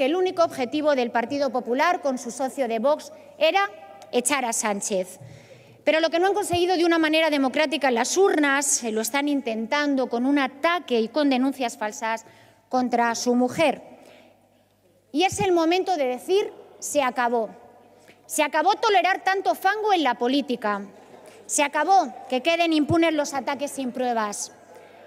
que el único objetivo del Partido Popular con su socio de Vox era echar a Sánchez. Pero lo que no han conseguido de una manera democrática en las urnas, eh, lo están intentando con un ataque y con denuncias falsas contra su mujer. Y es el momento de decir, se acabó. Se acabó tolerar tanto fango en la política. Se acabó que queden impunes los ataques sin pruebas.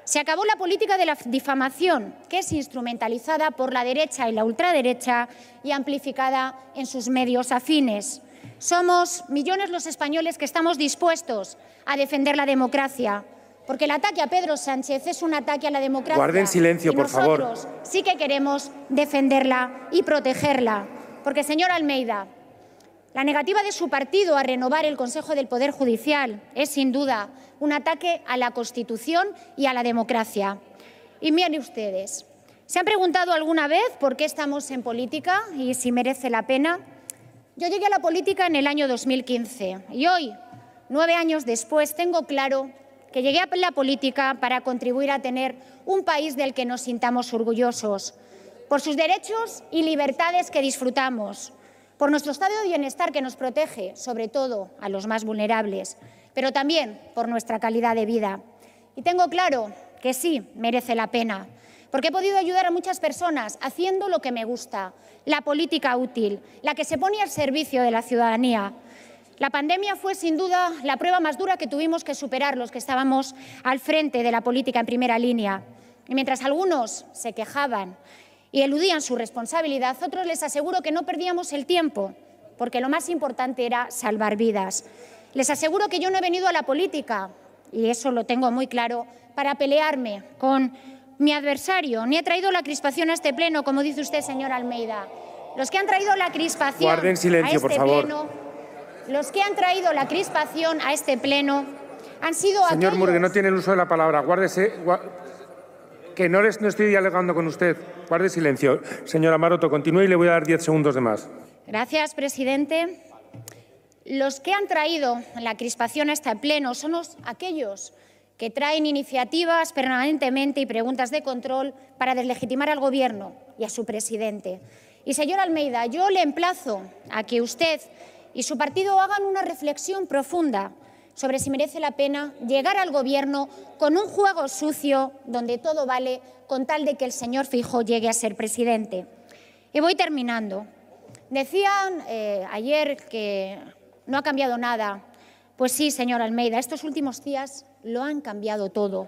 Se acabó la política de la difamación, que es instrumentalizada por la derecha y la ultraderecha y amplificada en sus medios afines. Somos millones los españoles que estamos dispuestos a defender la democracia, porque el ataque a Pedro Sánchez es un ataque a la democracia. Guarden silencio, por favor. Sí que queremos defenderla y protegerla, porque, señor Almeida, la negativa de su partido a renovar el Consejo del Poder Judicial es, sin duda, un ataque a la Constitución y a la democracia. Y miren ustedes, ¿se han preguntado alguna vez por qué estamos en política y si merece la pena? Yo llegué a la política en el año 2015 y hoy, nueve años después, tengo claro que llegué a la política para contribuir a tener un país del que nos sintamos orgullosos, por sus derechos y libertades que disfrutamos, por nuestro estado de bienestar que nos protege, sobre todo a los más vulnerables, pero también por nuestra calidad de vida. Y tengo claro que sí, merece la pena, porque he podido ayudar a muchas personas haciendo lo que me gusta, la política útil, la que se pone al servicio de la ciudadanía. La pandemia fue sin duda la prueba más dura que tuvimos que superar los que estábamos al frente de la política en primera línea. Y mientras algunos se quejaban y eludían su responsabilidad, otros les aseguro que no perdíamos el tiempo, porque lo más importante era salvar vidas. Les aseguro que yo no he venido a la política, y eso lo tengo muy claro, para pelearme con mi adversario, ni he traído la crispación a este pleno, como dice usted, señor Almeida. Los que han traído la crispación a este pleno, los que han traído la crispación a este pleno han sido Señor Murgue, no tiene el uso de la palabra. Guárdese. Que no, no estoy dialogando con usted. Guarde silencio. Señora Maroto, continúe y le voy a dar diez segundos de más. Gracias, presidente. Los que han traído la crispación hasta este pleno son los, aquellos que traen iniciativas permanentemente y preguntas de control para deslegitimar al Gobierno y a su presidente. Y, señor Almeida, yo le emplazo a que usted y su partido hagan una reflexión profunda sobre si merece la pena llegar al Gobierno con un juego sucio donde todo vale con tal de que el señor Fijo llegue a ser presidente. Y voy terminando. Decían eh, ayer que no ha cambiado nada. Pues sí, señor Almeida, estos últimos días lo han cambiado todo.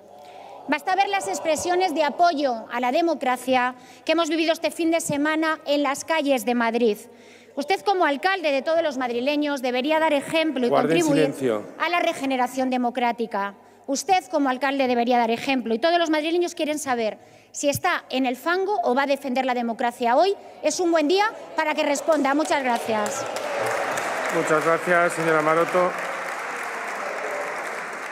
Basta ver las expresiones de apoyo a la democracia que hemos vivido este fin de semana en las calles de Madrid. Usted, como alcalde de todos los madrileños, debería dar ejemplo y contribuir a la regeneración democrática. Usted, como alcalde, debería dar ejemplo. Y todos los madrileños quieren saber si está en el fango o va a defender la democracia hoy. Es un buen día para que responda. Muchas gracias. Muchas gracias, señora Maroto.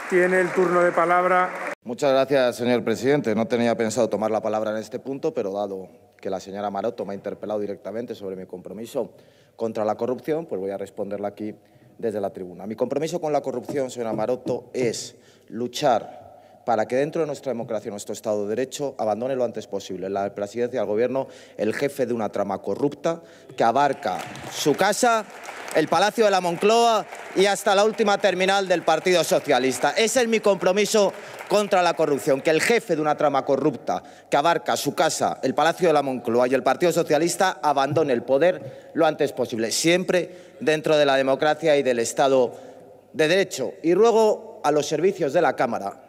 Tiene el turno de palabra. Muchas gracias, señor presidente. No tenía pensado tomar la palabra en este punto, pero dado que la señora Maroto me ha interpelado directamente sobre mi compromiso contra la corrupción, pues voy a responderla aquí desde la tribuna. Mi compromiso con la corrupción, señora Maroto, es luchar para que dentro de nuestra democracia, nuestro Estado de Derecho, abandone lo antes posible la presidencia del Gobierno el jefe de una trama corrupta que abarca su casa el Palacio de la Moncloa y hasta la última terminal del Partido Socialista. Ese es mi compromiso contra la corrupción, que el jefe de una trama corrupta que abarca su casa, el Palacio de la Moncloa y el Partido Socialista abandone el poder lo antes posible, siempre dentro de la democracia y del Estado de Derecho. Y ruego a los servicios de la Cámara,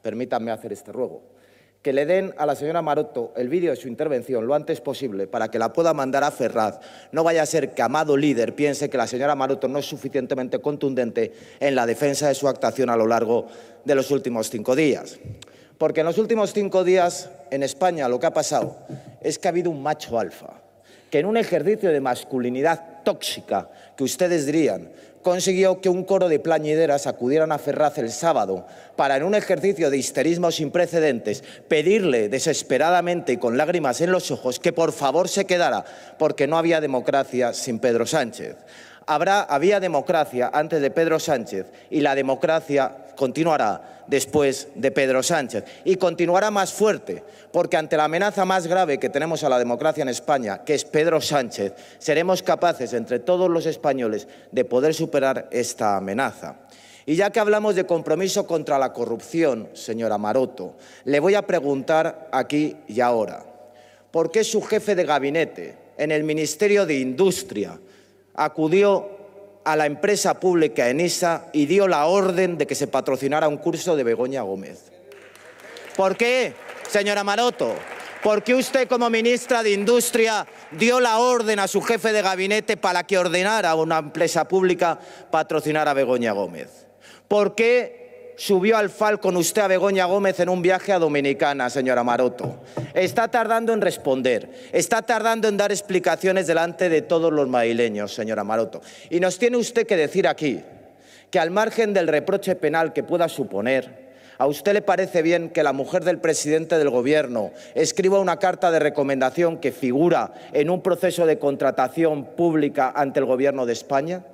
permítanme hacer este ruego, que le den a la señora Maroto el vídeo de su intervención lo antes posible para que la pueda mandar a Ferraz. No vaya a ser que Amado Líder piense que la señora Maroto no es suficientemente contundente en la defensa de su actuación a lo largo de los últimos cinco días. Porque en los últimos cinco días en España lo que ha pasado es que ha habido un macho alfa, que en un ejercicio de masculinidad tóxica que ustedes dirían, consiguió que un coro de plañideras acudieran a Ferraz el sábado para, en un ejercicio de histerismo sin precedentes, pedirle desesperadamente y con lágrimas en los ojos que por favor se quedara, porque no había democracia sin Pedro Sánchez había democracia antes de Pedro Sánchez y la democracia continuará después de Pedro Sánchez y continuará más fuerte, porque ante la amenaza más grave que tenemos a la democracia en España, que es Pedro Sánchez, seremos capaces entre todos los españoles de poder superar esta amenaza. Y ya que hablamos de compromiso contra la corrupción, señora Maroto, le voy a preguntar aquí y ahora, ¿por qué su jefe de gabinete en el Ministerio de Industria acudió a la empresa pública ENISA y dio la orden de que se patrocinara un curso de Begoña Gómez. ¿Por qué, señora Maroto? ¿Por qué usted como ministra de Industria dio la orden a su jefe de gabinete para que ordenara a una empresa pública patrocinar a Begoña Gómez? ¿Por qué subió al fal con usted a Begoña Gómez en un viaje a Dominicana, señora Maroto. Está tardando en responder, está tardando en dar explicaciones delante de todos los madrileños, señora Maroto. Y nos tiene usted que decir aquí que al margen del reproche penal que pueda suponer, ¿A usted le parece bien que la mujer del presidente del Gobierno escriba una carta de recomendación que figura en un proceso de contratación pública ante el Gobierno de España?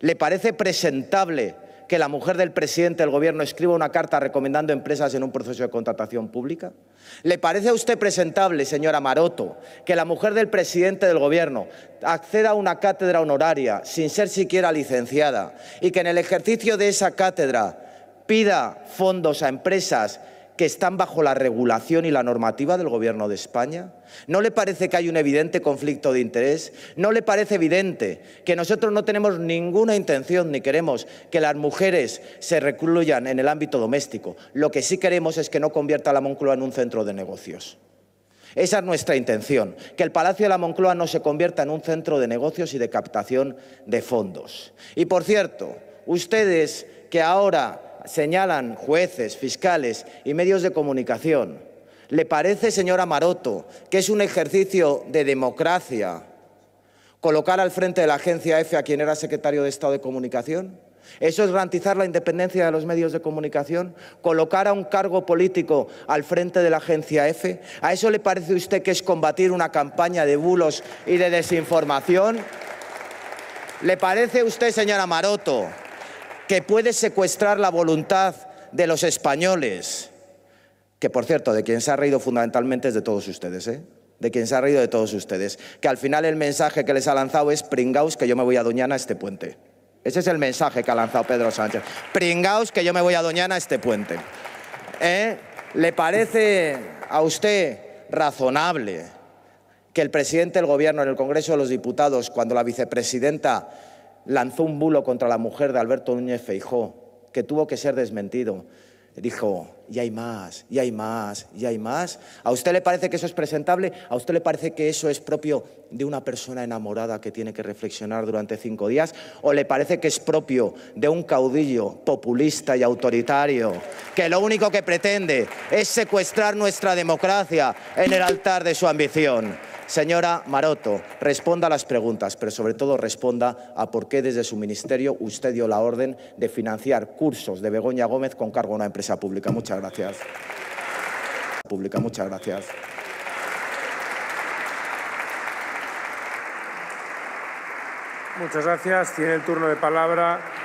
¿Le parece presentable que la mujer del presidente del gobierno escriba una carta recomendando empresas en un proceso de contratación pública? ¿Le parece a usted presentable, señora Maroto, que la mujer del presidente del gobierno acceda a una cátedra honoraria sin ser siquiera licenciada y que en el ejercicio de esa cátedra pida fondos a empresas que están bajo la regulación y la normativa del Gobierno de España? ¿No le parece que hay un evidente conflicto de interés? ¿No le parece evidente que nosotros no tenemos ninguna intención ni queremos que las mujeres se recluyan en el ámbito doméstico? Lo que sí queremos es que no convierta la Moncloa en un centro de negocios. Esa es nuestra intención, que el Palacio de la Moncloa no se convierta en un centro de negocios y de captación de fondos. Y por cierto, ustedes que ahora señalan jueces, fiscales y medios de comunicación. ¿Le parece, señora Maroto, que es un ejercicio de democracia colocar al frente de la agencia EFE a quien era secretario de Estado de Comunicación? ¿Eso es garantizar la independencia de los medios de comunicación? ¿Colocar a un cargo político al frente de la agencia EFE? ¿A eso le parece usted que es combatir una campaña de bulos y de desinformación? ¿Le parece a usted, señora Maroto, que puede secuestrar la voluntad de los españoles. Que por cierto, de quien se ha reído fundamentalmente es de todos ustedes, ¿eh? De quien se ha reído de todos ustedes. Que al final el mensaje que les ha lanzado es pringaos que yo me voy a Doñana a este puente. Ese es el mensaje que ha lanzado Pedro Sánchez. Pringaos que yo me voy a Doñana a este puente. ¿Eh? ¿Le parece a usted razonable que el presidente del gobierno en el Congreso de los Diputados, cuando la vicepresidenta lanzó un bulo contra la mujer de Alberto Núñez Feijó, que tuvo que ser desmentido. Dijo, y hay más, y hay más, y hay más. ¿A usted le parece que eso es presentable? ¿A usted le parece que eso es propio de una persona enamorada que tiene que reflexionar durante cinco días? ¿O le parece que es propio de un caudillo populista y autoritario que lo único que pretende es secuestrar nuestra democracia en el altar de su ambición? Señora Maroto, responda a las preguntas, pero sobre todo responda a por qué desde su ministerio usted dio la orden de financiar cursos de Begoña Gómez con cargo a una empresa pública. Muchas gracias. Pública, muchas gracias. Muchas gracias. Tiene el turno de palabra